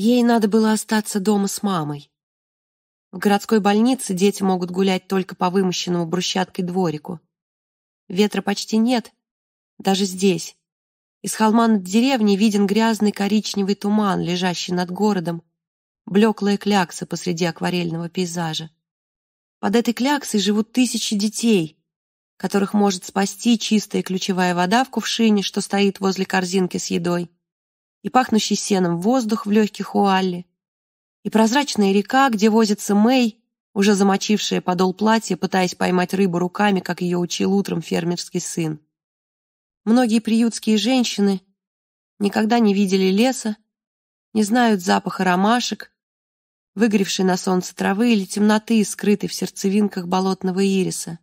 Ей надо было остаться дома с мамой. В городской больнице дети могут гулять только по вымощенному брусчаткой дворику. Ветра почти нет, даже здесь. Из холма над деревней виден грязный коричневый туман, лежащий над городом, блеклая клякса посреди акварельного пейзажа. Под этой кляксой живут тысячи детей, которых может спасти чистая ключевая вода в кувшине, что стоит возле корзинки с едой, и пахнущий сеном воздух в легких у и прозрачная река, где возится Мэй, уже замочившая подол платья, пытаясь поймать рыбу руками, как ее учил утром фермерский сын. Многие приютские женщины никогда не видели леса, не знают запаха ромашек, выгоревшей на солнце травы или темноты, скрытой в сердцевинках болотного ириса.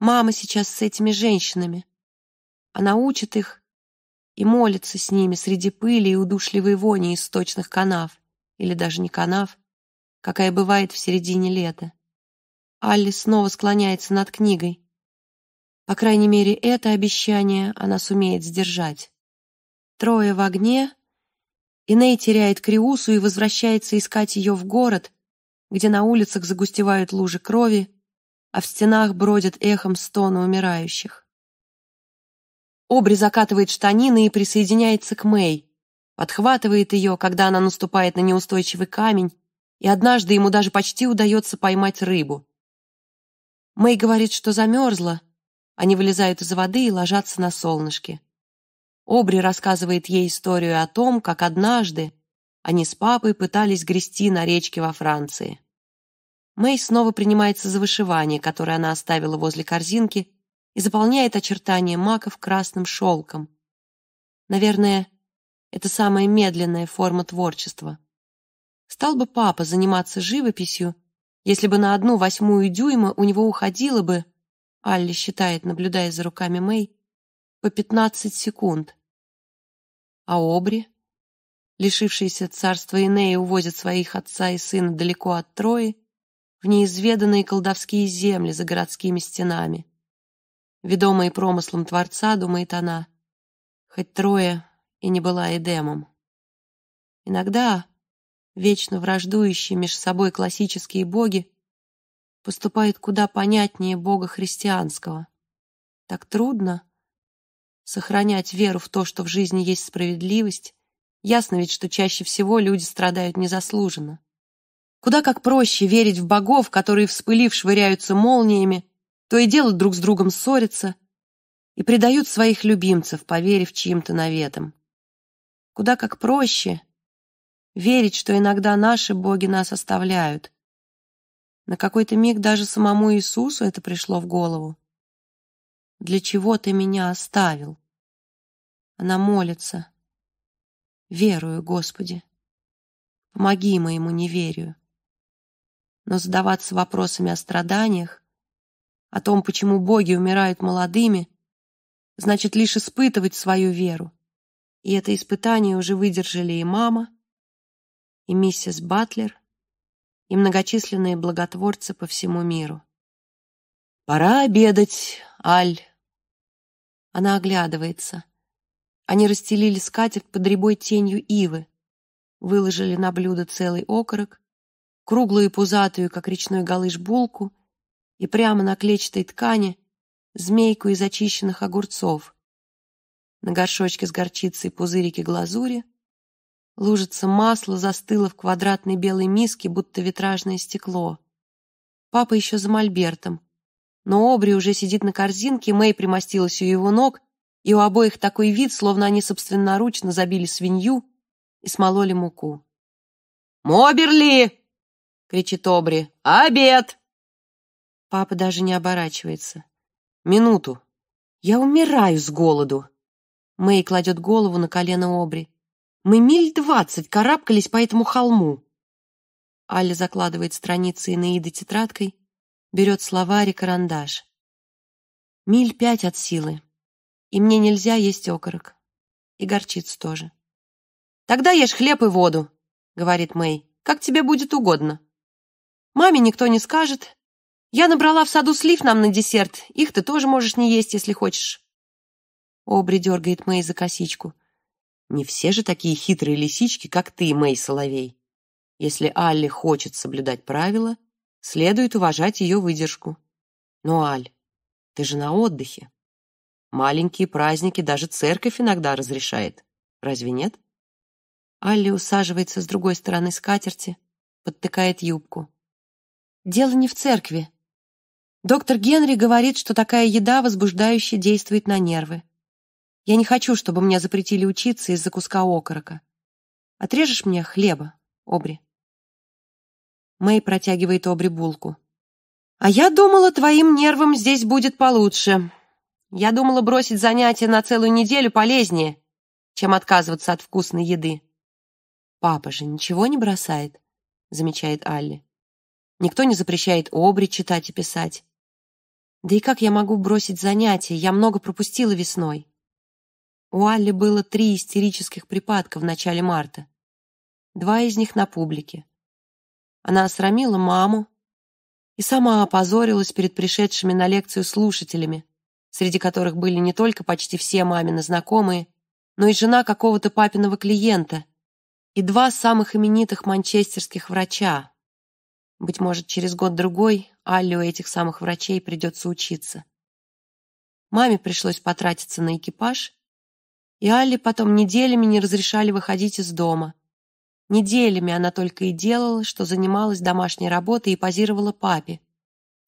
Мама сейчас с этими женщинами. Она учит их, и молится с ними среди пыли и удушливой вони из сточных канав, или даже не канав, какая бывает в середине лета. Алли снова склоняется над книгой. По крайней мере, это обещание она сумеет сдержать. Трое в огне, и ней теряет Криусу и возвращается искать ее в город, где на улицах загустевают лужи крови, а в стенах бродят эхом стоны умирающих. Обри закатывает штанины и присоединяется к Мэй. Подхватывает ее, когда она наступает на неустойчивый камень, и однажды ему даже почти удается поймать рыбу. Мэй говорит, что замерзла. Они вылезают из воды и ложатся на солнышке. Обри рассказывает ей историю о том, как однажды они с папой пытались грести на речке во Франции. Мэй снова принимается за вышивание, которое она оставила возле корзинки, и заполняет очертания маков красным шелком. Наверное, это самая медленная форма творчества. Стал бы папа заниматься живописью, если бы на одну восьмую дюйма у него уходило бы, Алли считает, наблюдая за руками Мэй, по пятнадцать секунд. А Обри, лишившийся царства Инея, увозит своих отца и сына далеко от Трои, в неизведанные колдовские земли за городскими стенами ведомые промыслом Творца, думает она, хоть трое и не была Эдемом. Иногда вечно враждующие меж собой классические боги поступают куда понятнее бога христианского. Так трудно сохранять веру в то, что в жизни есть справедливость. Ясно ведь, что чаще всего люди страдают незаслуженно. Куда как проще верить в богов, которые, вспылив, швыряются молниями, то и дело друг с другом ссорятся и предают своих любимцев, поверив чьим-то наветам. Куда как проще верить, что иногда наши боги нас оставляют. На какой-то миг даже самому Иисусу это пришло в голову. «Для чего ты меня оставил?» Она молится. «Верую, Господи. Помоги моему неверию». Но задаваться вопросами о страданиях о том, почему боги умирают молодыми, значит лишь испытывать свою веру. И это испытание уже выдержали и мама, и миссис Батлер, и многочисленные благотворцы по всему миру. «Пора обедать, Аль!» Она оглядывается. Они расстелили скатерть под рябой тенью ивы, выложили на блюдо целый окорок, круглую и пузатую, как речной галыш, булку и прямо на клетчатой ткани змейку из очищенных огурцов. На горшочке с горчицей пузырики глазури, лужица масла застыла в квадратной белой миске, будто витражное стекло. Папа еще за мольбертом, но Обри уже сидит на корзинке, Мэй примостилась у его ног, и у обоих такой вид, словно они собственноручно забили свинью и смололи муку. «Моберли!» — кричит Обри. «Обед!» Папа даже не оборачивается. Минуту. Я умираю с голоду. Мэй кладет голову на колено Обри. Мы миль двадцать карабкались по этому холму. Аля закладывает страницы Инаиды тетрадкой, берет словарь и карандаш. Миль пять от силы. И мне нельзя есть окорок. И горчиц тоже. Тогда ешь хлеб и воду, говорит Мэй. Как тебе будет угодно. Маме никто не скажет, я набрала в саду слив нам на десерт. Их ты тоже можешь не есть, если хочешь. Обри дергает Мэй за косичку. Не все же такие хитрые лисички, как ты, Мэй Соловей. Если Алле хочет соблюдать правила, следует уважать ее выдержку. Но, Аль, ты же на отдыхе. Маленькие праздники даже церковь иногда разрешает. Разве нет? Алли усаживается с другой стороны скатерти, подтыкает юбку. Дело не в церкви. Доктор Генри говорит, что такая еда возбуждающе действует на нервы. Я не хочу, чтобы мне запретили учиться из-за куска окорока. Отрежешь мне хлеба, Обри?» Мэй протягивает Обри булку. «А я думала, твоим нервам здесь будет получше. Я думала, бросить занятия на целую неделю полезнее, чем отказываться от вкусной еды». «Папа же ничего не бросает», — замечает Алли. «Никто не запрещает Обри читать и писать. Да и как я могу бросить занятия? Я много пропустила весной. У Алли было три истерических припадка в начале марта. Два из них на публике. Она осрамила маму и сама опозорилась перед пришедшими на лекцию слушателями, среди которых были не только почти все мамины знакомые, но и жена какого-то папиного клиента и два самых именитых манчестерских врача, быть может, через год-другой Алле у этих самых врачей придется учиться. Маме пришлось потратиться на экипаж, и Алле потом неделями не разрешали выходить из дома. Неделями она только и делала, что занималась домашней работой и позировала папе,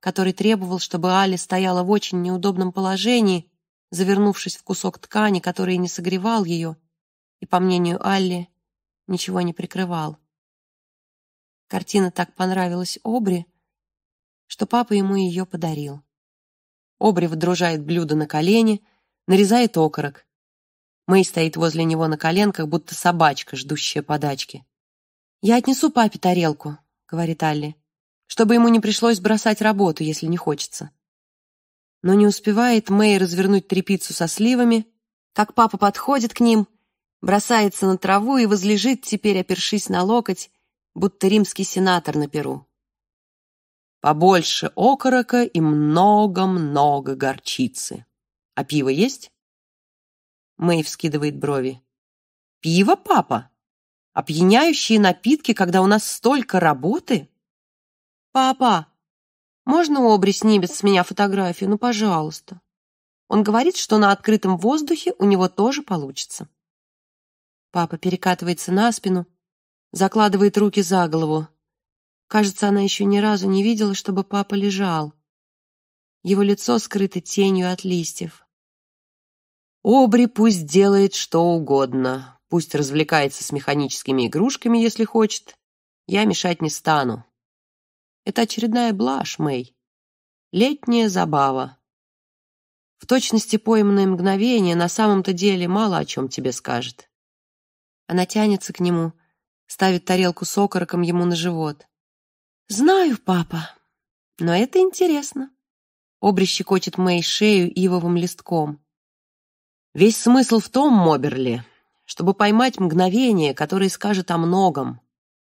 который требовал, чтобы Аля стояла в очень неудобном положении, завернувшись в кусок ткани, который не согревал ее, и, по мнению Алли, ничего не прикрывал. Картина так понравилась Обри, что папа ему ее подарил. Обри вдружает блюдо на колени, нарезает окорок. Мэй стоит возле него на коленках, будто собачка, ждущая подачки. «Я отнесу папе тарелку», — говорит Алли, «чтобы ему не пришлось бросать работу, если не хочется». Но не успевает Мэй развернуть трепицу со сливами, как папа подходит к ним, бросается на траву и возлежит теперь, опершись на локоть, будто римский сенатор на Перу. Побольше окорока и много-много горчицы. А пиво есть? Мэйв вскидывает брови. Пиво, папа? Опьяняющие напитки, когда у нас столько работы? Папа, можно Обри снимет с меня фотографию? Ну, пожалуйста. Он говорит, что на открытом воздухе у него тоже получится. Папа перекатывается на спину закладывает руки за голову. Кажется, она еще ни разу не видела, чтобы папа лежал. Его лицо скрыто тенью от листьев. Обри пусть делает что угодно, пусть развлекается с механическими игрушками, если хочет. Я мешать не стану. Это очередная блажь, Мэй. Летняя забава. В точности пойманное мгновение на самом-то деле мало о чем тебе скажет. Она тянется к нему, ставит тарелку с окороком ему на живот. «Знаю, папа, но это интересно». Обри щекочет Мэй шею ивовым листком. «Весь смысл в том, Моберли, чтобы поймать мгновение, которое скажет о многом,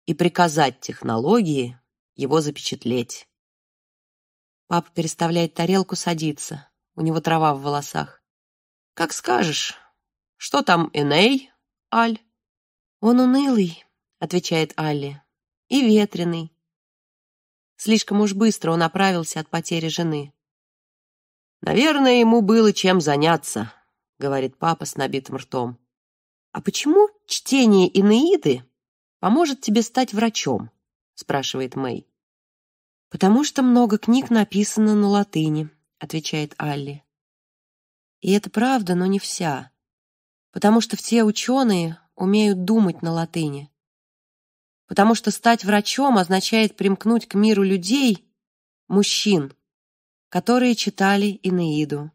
и приказать технологии его запечатлеть». Папа переставляет тарелку, садится. У него трава в волосах. «Как скажешь. Что там, Эней, Аль?» «Он унылый», отвечает Алли. И ветреный. Слишком уж быстро он оправился от потери жены. Наверное, ему было чем заняться, говорит папа с набитым ртом. А почему чтение Инеиды поможет тебе стать врачом? спрашивает Мэй. Потому что много книг написано на латыни, отвечает Алли. И это правда, но не вся. Потому что все ученые умеют думать на латыни потому что стать врачом означает примкнуть к миру людей, мужчин, которые читали Инеиду.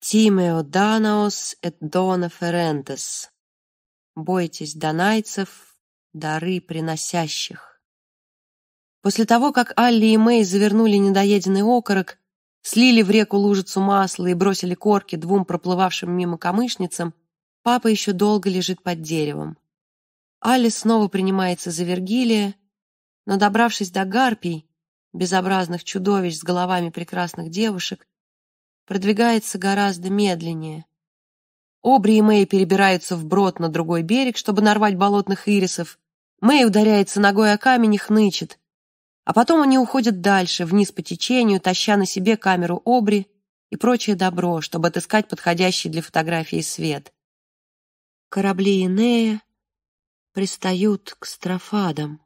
«Тимео данаос эт дона ферентес» «Бойтесь донайцев, дары приносящих». После того, как Алли и Мэй завернули недоеденный окорок, слили в реку лужицу масла и бросили корки двум проплывавшим мимо камышницам, папа еще долго лежит под деревом. Али снова принимается за Вергилия, но, добравшись до гарпий, безобразных чудовищ с головами прекрасных девушек, продвигается гораздо медленнее. Обри и Мэй перебираются вброд на другой берег, чтобы нарвать болотных ирисов. Мэй ударяется ногой о камень и хнычет. А потом они уходят дальше, вниз по течению, таща на себе камеру Обри и прочее добро, чтобы отыскать подходящий для фотографии свет. Корабли Инея, пристают к строфадам.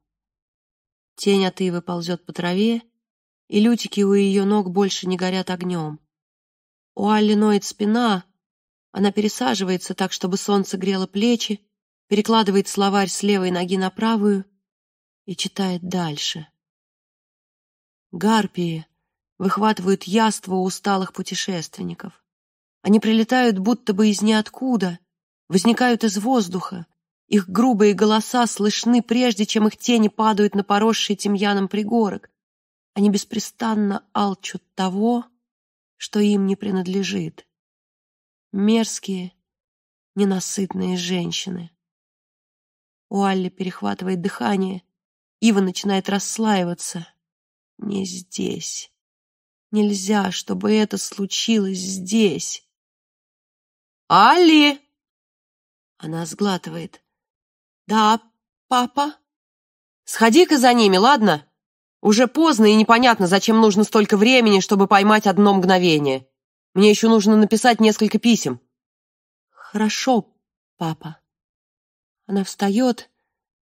Тень от ивы ползет по траве, и лютики у ее ног больше не горят огнем. У Алли ноет спина, она пересаживается так, чтобы солнце грело плечи, перекладывает словарь с левой ноги на правую и читает дальше. Гарпии выхватывают яство у усталых путешественников. Они прилетают будто бы из ниоткуда, возникают из воздуха, их грубые голоса слышны, прежде чем их тени падают на поросший тимьяном пригорок. Они беспрестанно алчут того, что им не принадлежит. Мерзкие, ненасытные женщины. У Алли перехватывает дыхание. Ива начинает расслаиваться. Не здесь. Нельзя, чтобы это случилось здесь. «Алли!» Она сглатывает. «Да, папа?» «Сходи-ка за ними, ладно? Уже поздно и непонятно, зачем нужно столько времени, чтобы поймать одно мгновение. Мне еще нужно написать несколько писем». «Хорошо, папа». Она встает,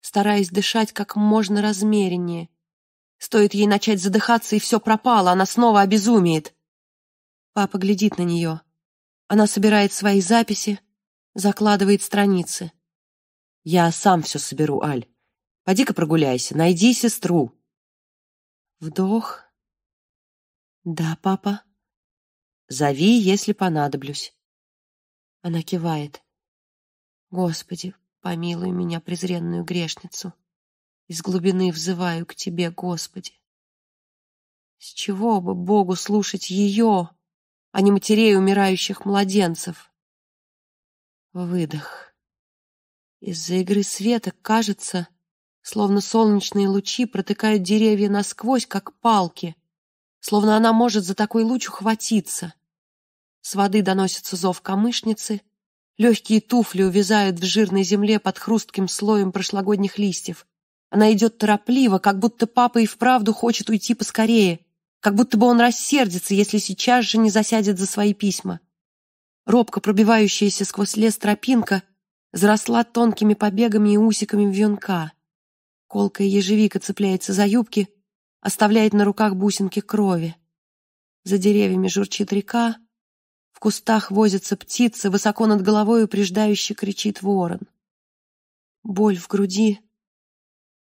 стараясь дышать как можно размереннее. Стоит ей начать задыхаться, и все пропало, она снова обезумеет. Папа глядит на нее. Она собирает свои записи, закладывает страницы. Я сам все соберу, Аль. Поди-ка прогуляйся, найди сестру. Вдох. Да, папа. Зови, если понадоблюсь. Она кивает. Господи, помилуй меня, презренную грешницу. Из глубины взываю к тебе, Господи. С чего бы Богу слушать ее, а не матерей умирающих младенцев? Выдох. Из-за игры света кажется, словно солнечные лучи протыкают деревья насквозь, как палки, словно она может за такой луч ухватиться. С воды доносится зов камышницы, легкие туфли увязают в жирной земле под хрустким слоем прошлогодних листьев. Она идет торопливо, как будто папа и вправду хочет уйти поскорее, как будто бы он рассердится, если сейчас же не засядет за свои письма. Робко пробивающаяся сквозь лес тропинка — заросла тонкими побегами и усиками вьюнка. Колкая ежевика цепляется за юбки, оставляет на руках бусинки крови. За деревьями журчит река, в кустах возятся птицы, высоко над головой упреждающе кричит ворон. Боль в груди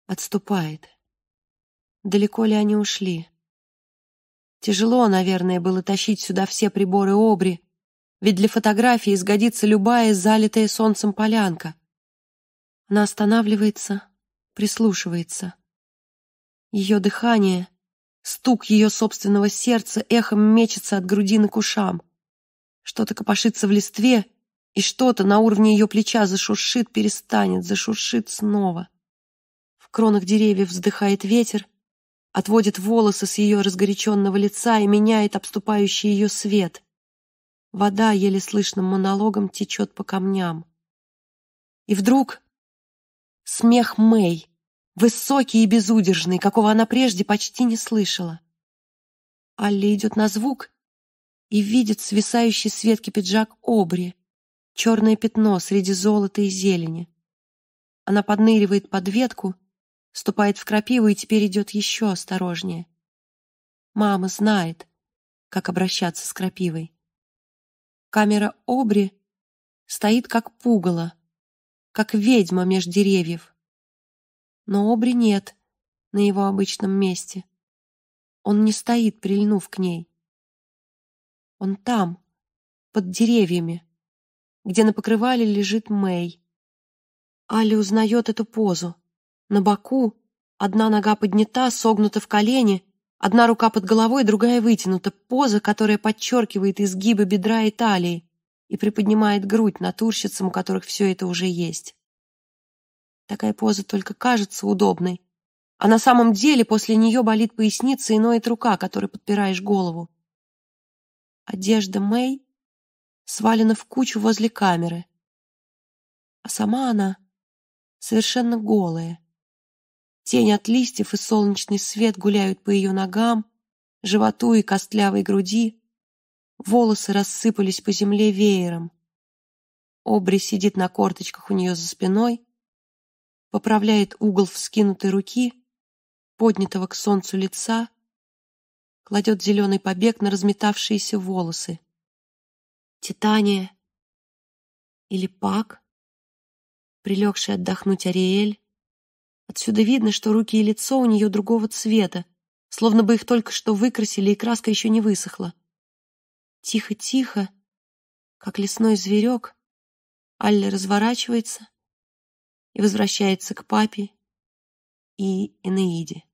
отступает. Далеко ли они ушли? Тяжело, наверное, было тащить сюда все приборы обри, ведь для фотографии сгодится любая залитая солнцем полянка. Она останавливается, прислушивается. Ее дыхание, стук ее собственного сердца эхом мечется от грудины к ушам. Что-то копошится в листве, и что-то на уровне ее плеча зашуршит, перестанет, зашуршит снова. В кронах деревьев вздыхает ветер, отводит волосы с ее разгоряченного лица и меняет обступающий ее свет — Вода еле слышным монологом течет по камням. И вдруг смех Мэй, высокий и безудержный, какого она прежде почти не слышала. Алли идет на звук и видит свисающий с ветки пиджак обри, черное пятно среди золота и зелени. Она подныривает под ветку, ступает в крапиву и теперь идет еще осторожнее. Мама знает, как обращаться с крапивой. Камера Обри стоит как пугало, как ведьма меж деревьев. Но Обри нет на его обычном месте. Он не стоит, прильнув к ней. Он там, под деревьями, где на покрывале лежит Мэй. Али узнает эту позу. На боку одна нога поднята, согнута в колени, Одна рука под головой, другая вытянута. Поза, которая подчеркивает изгибы бедра и талии и приподнимает грудь натурщицам, у которых все это уже есть. Такая поза только кажется удобной, а на самом деле после нее болит поясница и ноет рука, которой подпираешь голову. Одежда Мэй свалена в кучу возле камеры, а сама она совершенно голая. Тень от листьев и солнечный свет гуляют по ее ногам, животу и костлявой груди. Волосы рассыпались по земле веером. Обри сидит на корточках у нее за спиной, поправляет угол вскинутой руки, поднятого к солнцу лица, кладет зеленый побег на разметавшиеся волосы. Титания или Пак, прилегший отдохнуть Ариэль, Отсюда видно, что руки и лицо у нее другого цвета, словно бы их только что выкрасили, и краска еще не высохла. Тихо-тихо, как лесной зверек, Алля разворачивается и возвращается к папе и Энеиде.